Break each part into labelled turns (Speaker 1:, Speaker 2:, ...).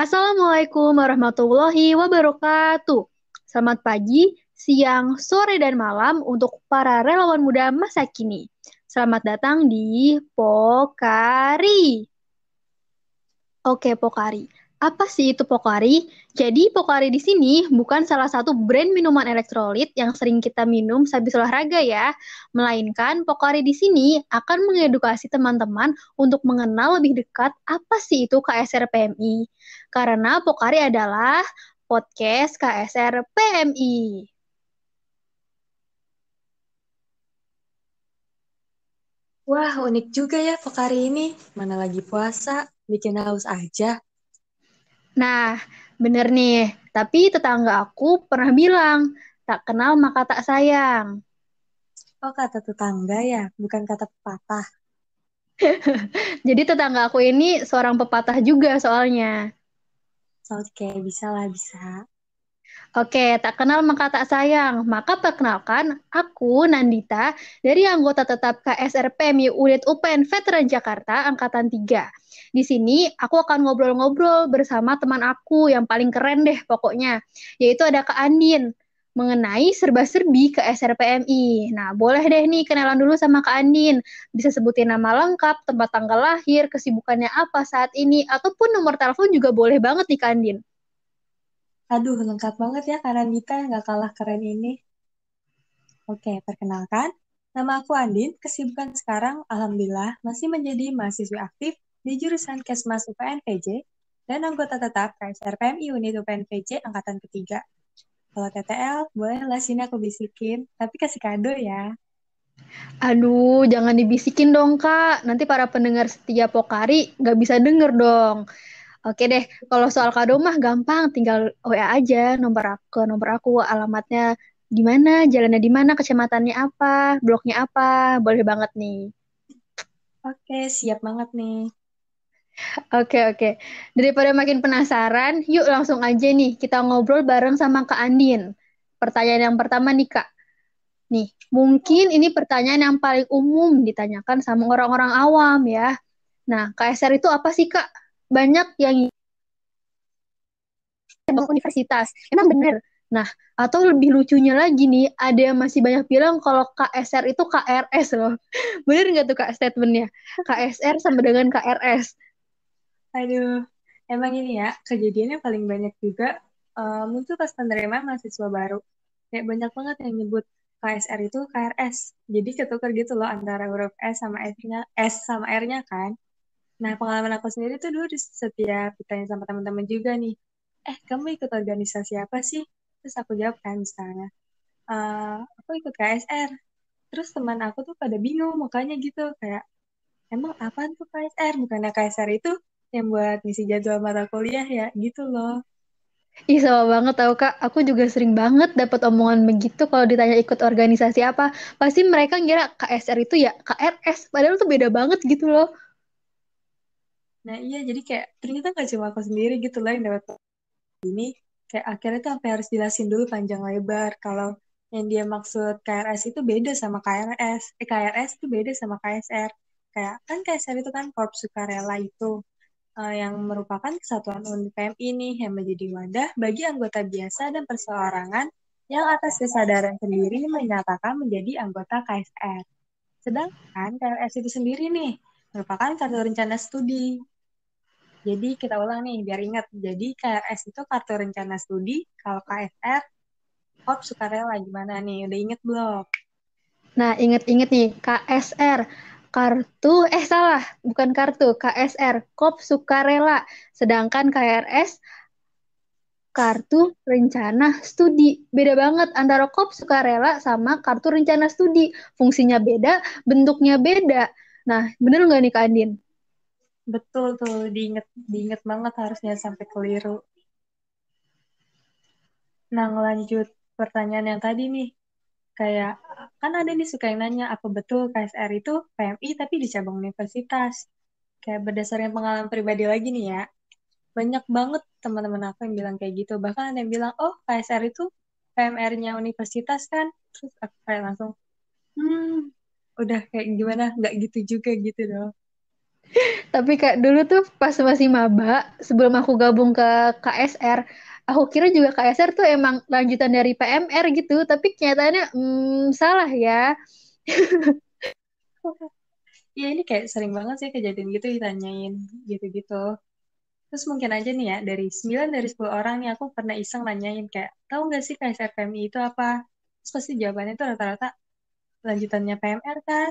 Speaker 1: Assalamualaikum warahmatullahi wabarakatuh. Selamat pagi, siang, sore, dan malam untuk para relawan muda masa kini. Selamat datang di Pokari. Oke, Pokari. Apa sih itu Pokari? Jadi Pokari di sini bukan salah satu brand minuman elektrolit yang sering kita minum habis olahraga ya, melainkan Pokari di sini akan mengedukasi teman-teman untuk mengenal lebih dekat apa sih itu KSR PMI. Karena Pokari adalah podcast KSR PMI. Wah, unik juga ya Pokari ini. Mana lagi puasa, bikin haus aja. Nah, bener nih. Tapi tetangga aku pernah bilang, tak kenal maka tak sayang. Oh, kata tetangga ya, bukan kata pepatah. Jadi tetangga aku ini seorang pepatah juga soalnya. Oke, okay, bisa lah, bisa. Oke, tak kenal maka tak sayang. Maka perkenalkan, aku Nandita dari anggota tetap KSRPMI Unit UPN Veteran Jakarta Angkatan 3. Di sini aku akan ngobrol-ngobrol bersama teman aku yang paling keren deh pokoknya, yaitu ada Kak Andin mengenai serba-serbi ke SRPMI. Nah, boleh deh nih kenalan dulu sama Kak Andin. Bisa sebutin nama lengkap, tempat tanggal lahir, kesibukannya apa saat ini, ataupun nomor telepon juga boleh banget nih Kak Andin. Aduh, lengkap banget ya karena yang nggak kalah
Speaker 2: keren ini. Oke, perkenalkan. Nama aku Andin, kesibukan sekarang Alhamdulillah masih menjadi mahasiswa aktif di jurusan Kesmas UPNVJ dan anggota tetap KSRPMI Unit UPN Angkatan Ketiga. Kalau TTL, bolehlah sini aku bisikin, tapi kasih kado ya.
Speaker 1: Aduh, jangan dibisikin dong, Kak. Nanti para pendengar setiap Pokari nggak bisa denger dong. Oke deh, kalau soal kado mah gampang, tinggal WA aja nomor aku, nomor aku, alamatnya di mana, jalannya di mana, kecamatannya apa, bloknya apa, boleh banget nih. Oke, siap
Speaker 2: banget nih.
Speaker 1: Oke, oke. Daripada makin penasaran, yuk langsung aja nih kita ngobrol bareng sama Kak Andin. Pertanyaan yang pertama nih, Kak. Nih, mungkin ini pertanyaan yang paling umum ditanyakan sama orang-orang awam ya. Nah, KSR itu apa sih, Kak? banyak yang ke universitas. Emang bener. Nah, atau lebih lucunya lagi nih, ada yang masih banyak bilang kalau KSR itu KRS loh. Bener nggak tuh Kak statementnya? KSR sama dengan KRS. Aduh,
Speaker 2: emang ini ya, kejadiannya paling banyak juga uh, muncul pas penerima mahasiswa baru. Kayak banyak banget yang nyebut KSR itu KRS. Jadi ketuker gitu loh antara huruf S sama S-nya, S sama R-nya kan. Nah, pengalaman aku sendiri tuh dulu setiap ditanya sama teman-teman juga nih, eh kamu ikut organisasi apa sih? Terus aku jawab kan misalnya, e, aku ikut KSR. Terus teman aku tuh pada bingung makanya gitu, kayak emang apa tuh KSR? Bukannya KSR itu yang buat ngisi jadwal mata kuliah ya gitu loh.
Speaker 1: Ih sama banget tau kak, aku juga sering banget dapat omongan begitu kalau ditanya ikut organisasi apa. Pasti mereka ngira KSR itu ya KRS, padahal tuh beda banget gitu loh.
Speaker 2: Nah iya jadi kayak ternyata nggak cuma aku sendiri gitu lah yang dapat ini kayak akhirnya tuh sampai harus jelasin dulu panjang lebar kalau yang dia maksud KRS itu beda sama KRS eh KRS itu beda sama KSR kayak kan KSR itu kan Korps Sukarela itu uh, yang merupakan kesatuan unit PMI ini yang menjadi wadah bagi anggota biasa dan perseorangan yang atas kesadaran sendiri menyatakan menjadi anggota KSR. Sedangkan KRS itu sendiri nih merupakan kartu rencana studi jadi kita ulang nih biar ingat. Jadi KRS itu kartu rencana studi, kalau KSR kop sukarela gimana nih? Udah inget belum?
Speaker 1: Nah, inget-inget nih KSR kartu eh salah, bukan kartu, KSR Kop sukarela. Sedangkan KRS kartu rencana studi. Beda banget antara Kop sukarela sama kartu rencana studi. Fungsinya beda, bentuknya beda. Nah, bener nggak nih Kak Andin?
Speaker 2: Betul tuh, diinget, diinget banget harusnya sampai keliru. Nah, ngelanjut pertanyaan yang tadi nih. Kayak, kan ada nih suka yang nanya, apa betul KSR itu PMI tapi di cabang universitas? Kayak berdasarkan pengalaman pribadi lagi nih ya, banyak banget teman-teman aku yang bilang kayak gitu. Bahkan ada yang bilang, oh KSR itu PMR-nya universitas kan? Terus aku kayak langsung, hmm, udah kayak gimana? Nggak gitu juga gitu dong
Speaker 1: tapi Kak, dulu tuh pas masih maba, sebelum aku gabung ke KSR, aku kira juga KSR tuh emang lanjutan dari PMR gitu, tapi kenyataannya hmm, salah ya.
Speaker 2: Iya ini kayak sering banget sih kejadian gitu ditanyain gitu-gitu. Terus mungkin aja nih ya, dari 9 dari 10 orang nih aku pernah iseng nanyain kayak, tahu gak sih KSR PMI itu apa? Terus pasti jawabannya tuh rata-rata lanjutannya PMR kan?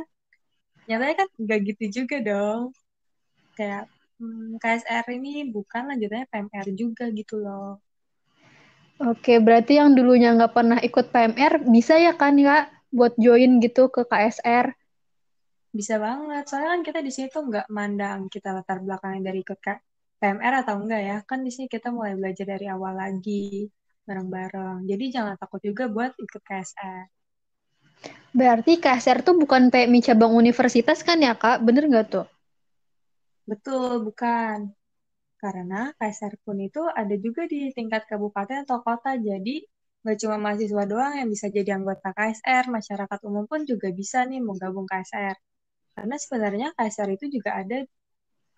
Speaker 2: Nyatanya kan gak gitu juga dong kayak hmm, KSR ini bukan lanjutannya PMR juga gitu loh.
Speaker 1: Oke, berarti yang dulunya nggak pernah ikut PMR bisa ya kan ya buat join gitu ke KSR? Bisa
Speaker 2: banget, soalnya kan kita di sini tuh nggak mandang kita latar belakangnya dari ikut PMR atau enggak ya, kan di sini kita mulai belajar dari awal lagi bareng-bareng. Jadi jangan takut juga buat ikut KSR.
Speaker 1: Berarti KSR tuh bukan PMI cabang universitas kan ya kak, bener nggak tuh?
Speaker 2: Betul, bukan. Karena Kaisar pun itu ada juga di tingkat kabupaten atau kota. Jadi nggak cuma mahasiswa doang yang bisa jadi anggota KSR, masyarakat umum pun juga bisa nih menggabung KSR. Karena sebenarnya KSR itu juga ada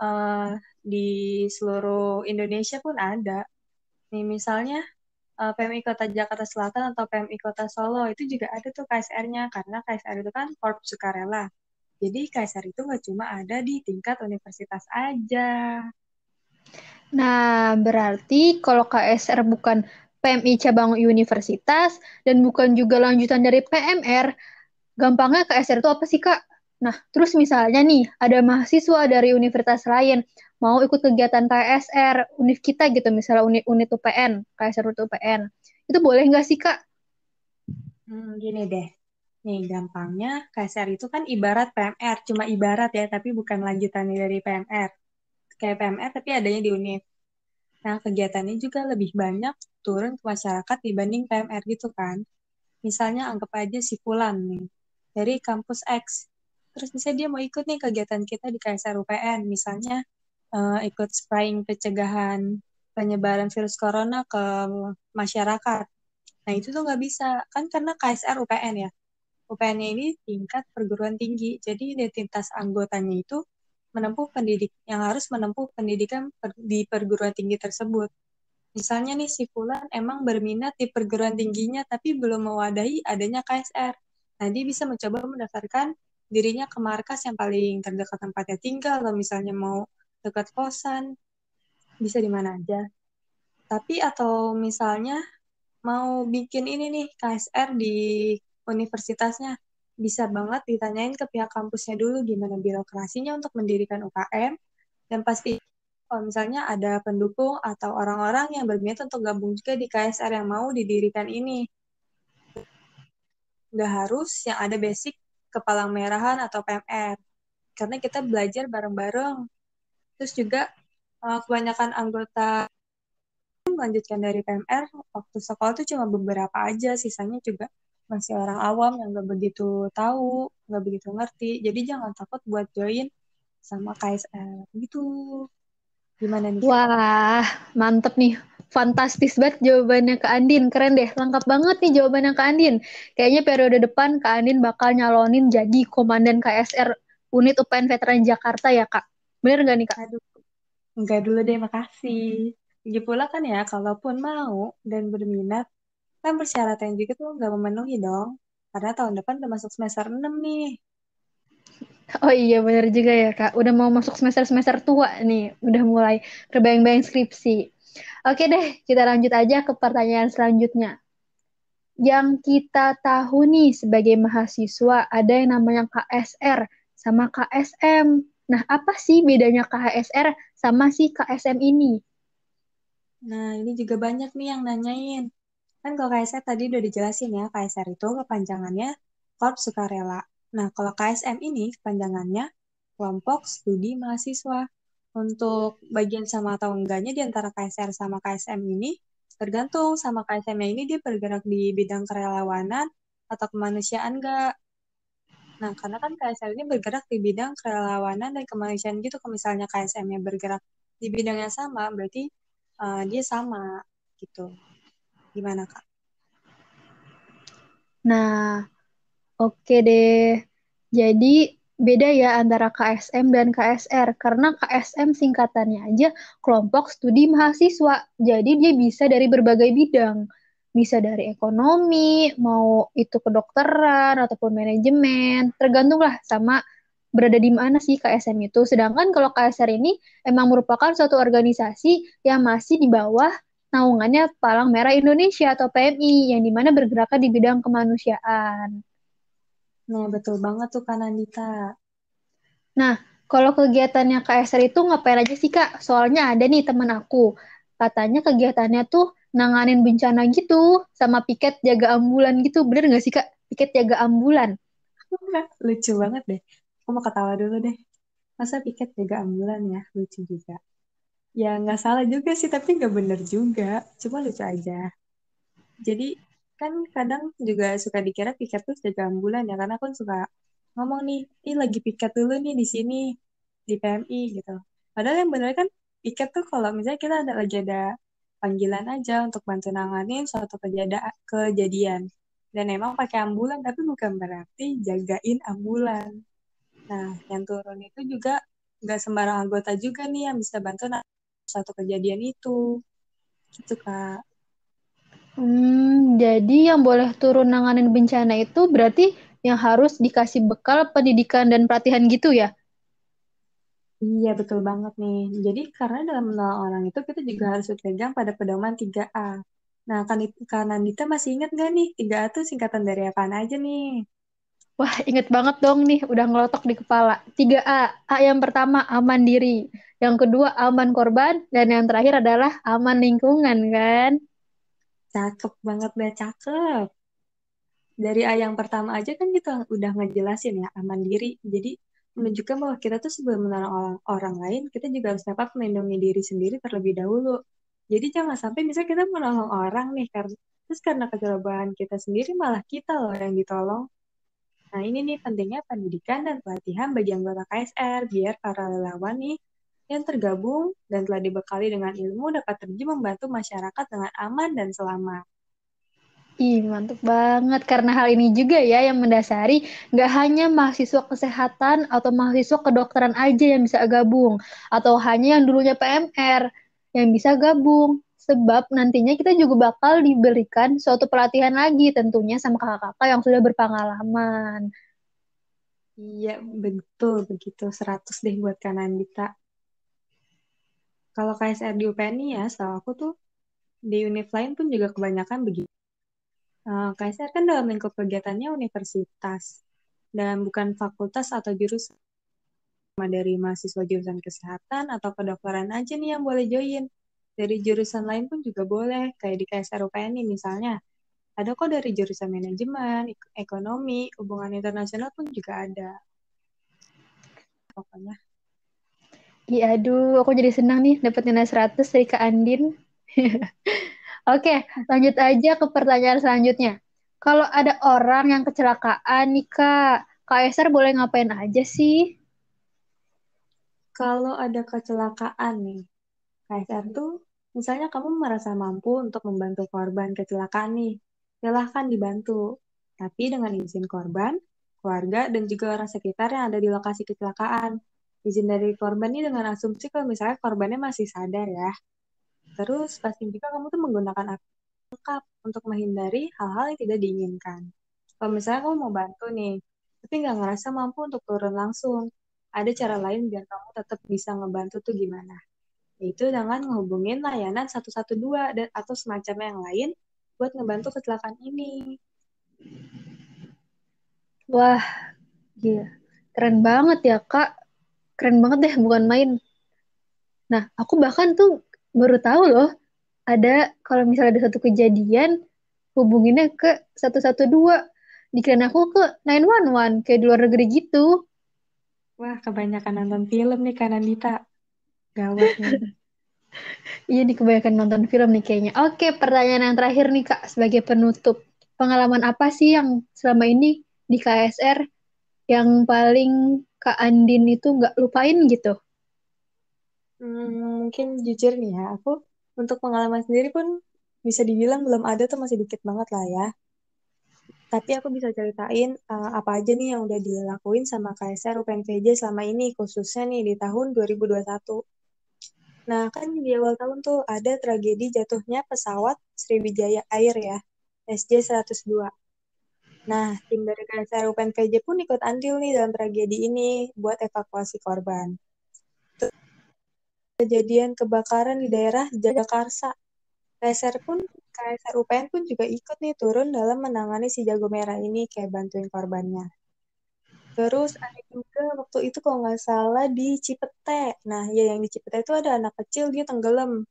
Speaker 2: uh, di seluruh Indonesia pun ada. Nih misalnya uh, eh, PMI Kota Jakarta Selatan atau PMI Kota Solo itu juga ada tuh KSR-nya karena KSR itu kan korps sukarela. Jadi Kaisar itu nggak cuma ada di tingkat universitas aja.
Speaker 1: Nah, berarti kalau KSR bukan PMI cabang universitas dan bukan juga lanjutan dari PMR, gampangnya KSR itu apa sih, Kak? Nah, terus misalnya nih, ada mahasiswa dari universitas lain mau ikut kegiatan KSR, univ kita gitu, misalnya unit, unit UPN, KSR UPN. Itu boleh nggak sih, Kak?
Speaker 2: Hmm, gini deh, Nih, gampangnya KSR itu kan ibarat PMR, cuma ibarat ya, tapi bukan lanjutannya dari PMR. Kayak PMR tapi adanya di UNIF. Nah, kegiatannya juga lebih banyak turun ke masyarakat dibanding PMR gitu kan. Misalnya anggap aja si Fulan nih, dari kampus X. Terus misalnya dia mau ikut nih kegiatan kita di KSR UPN, misalnya uh, ikut spraying pencegahan penyebaran virus corona ke masyarakat. Nah, itu tuh nggak bisa, kan karena KSR UPN ya UPN ini tingkat perguruan tinggi. Jadi identitas anggotanya itu menempuh pendidik yang harus menempuh pendidikan per, di perguruan tinggi tersebut. Misalnya nih si Fulan emang berminat di perguruan tingginya tapi belum mewadahi adanya KSR. Nanti bisa mencoba mendaftarkan dirinya ke markas yang paling terdekat tempatnya tinggal atau misalnya mau dekat kosan bisa di mana aja. Tapi atau misalnya mau bikin ini nih KSR di universitasnya bisa banget ditanyain ke pihak kampusnya dulu gimana birokrasinya untuk mendirikan UKM dan pasti kalau misalnya ada pendukung atau orang-orang yang berminat untuk gabung juga di KSR yang mau didirikan ini. Nggak harus yang ada basic kepala merahan atau PMR. Karena kita belajar bareng-bareng. Terus juga eh, kebanyakan anggota melanjutkan dari PMR waktu sekolah tuh cuma beberapa aja, sisanya juga masih orang awam yang gak begitu tahu, gak begitu ngerti. Jadi jangan takut buat join sama KSL gitu. Gimana nih?
Speaker 1: Wah, mantep nih. Fantastis banget jawabannya Kak Andin. Keren deh, lengkap banget nih jawabannya Kak Andin. Kayaknya periode depan Kak Andin bakal nyalonin jadi komandan KSR Unit UPN Veteran Jakarta ya, Kak. Bener nggak nih, Kak? Aduh, enggak dulu deh, makasih.
Speaker 2: Lagi pula kan ya, kalaupun mau dan berminat, kan persyaratan juga tuh nggak memenuhi dong karena tahun depan udah masuk semester 6 nih
Speaker 1: Oh iya benar juga ya kak, udah mau masuk semester-semester tua nih, udah mulai terbayang-bayang skripsi. Oke deh, kita lanjut aja ke pertanyaan selanjutnya. Yang kita tahu nih sebagai mahasiswa ada yang namanya KSR sama KSM. Nah apa sih bedanya KSR sama si KSM ini? Nah ini juga banyak nih yang nanyain. Kan kalau KSR tadi udah dijelasin
Speaker 2: ya, KSR itu kepanjangannya Korps Sukarela. Nah, kalau KSM ini kepanjangannya Kelompok Studi Mahasiswa. Untuk bagian sama atau enggaknya di antara KSR sama KSM ini, tergantung sama ksm yang ini dia bergerak di bidang kerelawanan atau kemanusiaan enggak. Nah, karena kan KSR ini bergerak di bidang kerelawanan dan kemanusiaan gitu. Kalau misalnya KSM-nya bergerak di bidang yang sama, berarti uh, dia sama gitu. Gimana, Kak?
Speaker 1: Nah, oke okay deh. Jadi beda ya antara KSM dan KSR karena KSM singkatannya aja kelompok studi mahasiswa. Jadi dia bisa dari berbagai bidang. Bisa dari ekonomi, mau itu kedokteran ataupun manajemen, tergantunglah sama berada di mana sih KSM itu. Sedangkan kalau KSR ini emang merupakan suatu organisasi yang masih di bawah naungannya Palang Merah Indonesia atau PMI yang dimana bergerak di bidang kemanusiaan. Nah, betul banget tuh Kak Nandita. Nah, kalau kegiatannya KSR itu ngapain aja sih Kak? Soalnya ada nih teman aku, katanya kegiatannya tuh nanganin bencana gitu, sama piket jaga ambulan gitu. Bener gak sih Kak? Piket jaga ambulan. Lucu banget deh. Aku mau ketawa
Speaker 2: dulu deh. Masa piket jaga ambulan ya? Lucu juga ya nggak salah juga sih tapi nggak bener juga cuma lucu aja jadi kan kadang juga suka dikira piket tuh jagaan bulan ya karena aku suka ngomong nih ini lagi piket dulu nih di sini di PMI gitu padahal yang bener kan piket tuh kalau misalnya kita ada lagi ada panggilan aja untuk bantu nanganin suatu kejada kejadian dan emang pakai ambulan tapi bukan berarti jagain ambulan nah yang turun itu juga nggak sembarang anggota juga nih yang bisa bantu satu kejadian itu gitu kak
Speaker 1: hmm, jadi yang boleh turun nanganin bencana itu berarti yang harus dikasih bekal pendidikan dan pelatihan gitu ya
Speaker 2: Iya betul banget nih. Jadi karena dalam menolong orang itu kita juga harus berpegang pada pedoman 3A. Nah, kan kanan Nita masih ingat nggak nih 3A itu
Speaker 1: singkatan dari apaan aja nih? Wah, inget banget dong nih, udah ngelotok di kepala. 3A, A yang pertama aman diri, yang kedua aman korban, dan yang terakhir adalah aman lingkungan kan? Cakep banget deh, cakep.
Speaker 2: Dari A yang pertama aja kan kita udah ngejelasin ya, aman diri. Jadi menunjukkan bahwa kita tuh sebelum menolong orang, orang lain, kita juga harus dapat melindungi diri sendiri terlebih dahulu. Jadi jangan sampai misalnya kita menolong orang nih, karena terus karena kecerobohan kita sendiri malah kita loh yang ditolong Nah, ini nih pentingnya pendidikan dan pelatihan bagi anggota KSR biar para relawan nih yang tergabung dan telah dibekali dengan ilmu dapat terjun membantu masyarakat dengan aman dan selamat.
Speaker 1: Ih, mantap banget. Karena hal ini juga ya yang mendasari nggak hanya mahasiswa kesehatan atau mahasiswa kedokteran aja yang bisa gabung. Atau hanya yang dulunya PMR yang bisa gabung sebab nantinya kita juga bakal diberikan suatu pelatihan lagi tentunya sama kakak-kakak yang sudah berpengalaman.
Speaker 2: Iya, betul begitu. seratus deh buat kanan kita. Kalau KSR di UPN ya, setahu aku tuh di unit lain pun juga kebanyakan begitu. Eh, KSR kan dalam lingkup kegiatannya universitas dan bukan fakultas atau jurusan dari mahasiswa jurusan kesehatan atau kedokteran aja nih yang boleh join dari jurusan lain pun juga boleh kayak di KSR UPN nih misalnya ada kok dari jurusan manajemen ekonomi hubungan internasional pun juga ada pokoknya
Speaker 1: Iya, aduh, aku jadi senang nih dapat nilai 100 dari Kak Andin. Oke, lanjut aja ke pertanyaan selanjutnya. Kalau ada orang yang kecelakaan nih Kak, KSR boleh ngapain aja sih? Kalau ada kecelakaan nih, ASN tuh
Speaker 2: misalnya kamu merasa mampu untuk membantu korban kecelakaan nih, silahkan dibantu. Tapi dengan izin korban, keluarga, dan juga orang sekitar yang ada di lokasi kecelakaan. Izin dari korban ini dengan asumsi kalau misalnya korbannya masih sadar ya. Terus pasti juga kamu tuh menggunakan lengkap untuk menghindari hal-hal yang tidak diinginkan. Kalau misalnya kamu mau bantu nih, tapi nggak ngerasa mampu untuk turun langsung, ada cara lain biar kamu tetap bisa ngebantu tuh gimana? yaitu dengan menghubungin layanan 112 dan atau semacam yang lain buat ngebantu hmm. kecelakaan ini.
Speaker 1: Wah, gila. Keren banget ya, Kak. Keren banget deh, bukan main. Nah, aku bahkan tuh baru tahu loh, ada kalau misalnya ada satu kejadian, hubunginnya ke 112. Dikirain aku ke 911, kayak di luar negeri gitu. Wah, kebanyakan nonton film nih, Kak Nandita. Gawat iya nih. Iya, kebanyakan nonton film nih kayaknya. Oke, pertanyaan yang terakhir nih Kak sebagai penutup. Pengalaman apa sih yang selama ini di KSR yang paling Kak Andin itu nggak lupain gitu?
Speaker 2: Hmm, mungkin jujur nih ya, aku untuk pengalaman sendiri pun bisa dibilang belum ada tuh masih dikit banget lah ya. Tapi aku bisa ceritain uh, apa aja nih yang udah dilakuin sama KSR UPNVJ selama ini, khususnya nih di tahun 2021 Nah, kan di awal tahun tuh ada tragedi jatuhnya pesawat Sriwijaya Air ya, SJ-102. Nah, tim dari KSR UPNVJ pun ikut andil nih dalam tragedi ini buat evakuasi korban. Kejadian kebakaran di daerah Jagakarsa. KSR pun KSR UPN pun juga ikut nih turun dalam menangani si jago merah ini kayak bantuin korbannya. Terus ada juga waktu itu kalau nggak salah di Cipete. Nah, ya yang di Cipete itu ada anak kecil dia tenggelam.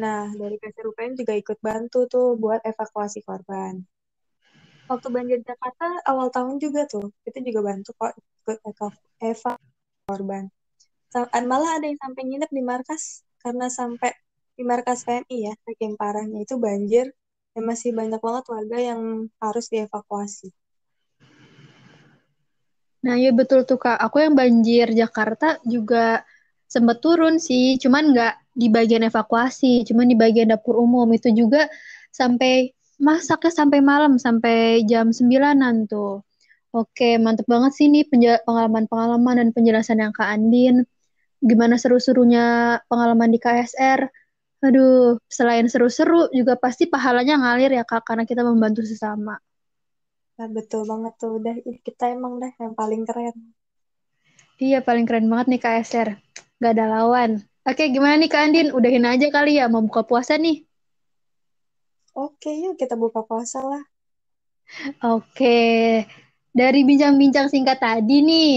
Speaker 2: Nah, dari PT UPN juga ikut bantu tuh buat evakuasi korban. Waktu banjir Jakarta awal tahun juga tuh, kita juga bantu kok ikut evakuasi korban. Malah ada yang sampai nginep di markas karena sampai di markas PMI ya, saking parahnya itu banjir dan masih banyak banget warga yang harus dievakuasi.
Speaker 1: Nah, ya betul tuh Kak. Aku yang banjir Jakarta juga sempat turun sih, cuman nggak di bagian evakuasi, cuman di bagian dapur umum itu juga sampai masaknya sampai malam sampai jam sembilanan tuh. Oke, mantep banget sih nih pengalaman-pengalaman dan penjelasan yang Kak Andin. Gimana seru-serunya pengalaman di KSR. Aduh, selain seru-seru juga pasti pahalanya ngalir ya Kak karena kita membantu sesama.
Speaker 2: Nah, betul banget tuh. Udah kita emang dah yang paling keren.
Speaker 1: Iya, paling keren banget nih Kak Eser. Gak ada lawan. Oke, gimana nih Kak Andin? Udahin aja kali ya, mau buka puasa nih. Oke, yuk kita buka puasa lah. Oke, dari bincang-bincang singkat tadi nih,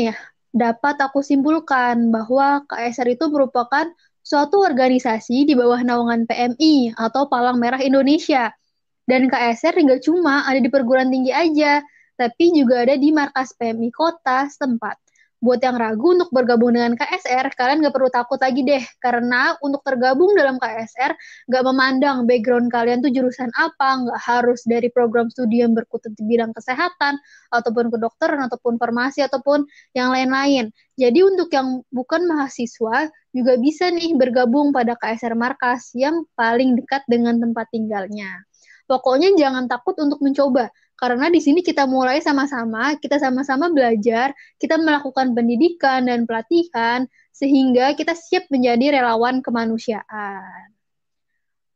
Speaker 1: dapat aku simpulkan bahwa KSR itu merupakan suatu organisasi di bawah naungan PMI atau Palang Merah Indonesia dan KSR nggak cuma ada di perguruan tinggi aja, tapi juga ada di markas PMI kota setempat. Buat yang ragu untuk bergabung dengan KSR, kalian nggak perlu takut lagi deh, karena untuk tergabung dalam KSR, nggak memandang background kalian tuh jurusan apa, nggak harus dari program studi yang berkutut di bidang kesehatan, ataupun kedokteran, ataupun farmasi, ataupun yang lain-lain. Jadi untuk yang bukan mahasiswa, juga bisa nih bergabung pada KSR Markas yang paling dekat dengan tempat tinggalnya. Pokoknya jangan takut untuk mencoba, karena di sini kita mulai sama-sama, kita sama-sama belajar, kita melakukan pendidikan dan pelatihan, sehingga kita siap menjadi relawan kemanusiaan.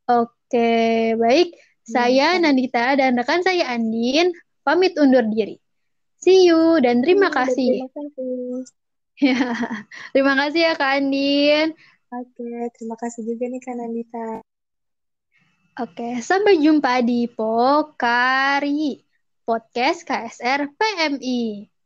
Speaker 1: Oke, baik. Saya iya. Nandita dan rekan saya Andin pamit undur diri. See you dan terima iya, kasih. Terima kasih. Ya, terima kasih ya Kak Andin. Oke, terima kasih juga nih Kak Nandita. Oke, sampai jumpa di Pokari Podcast KSR PMI.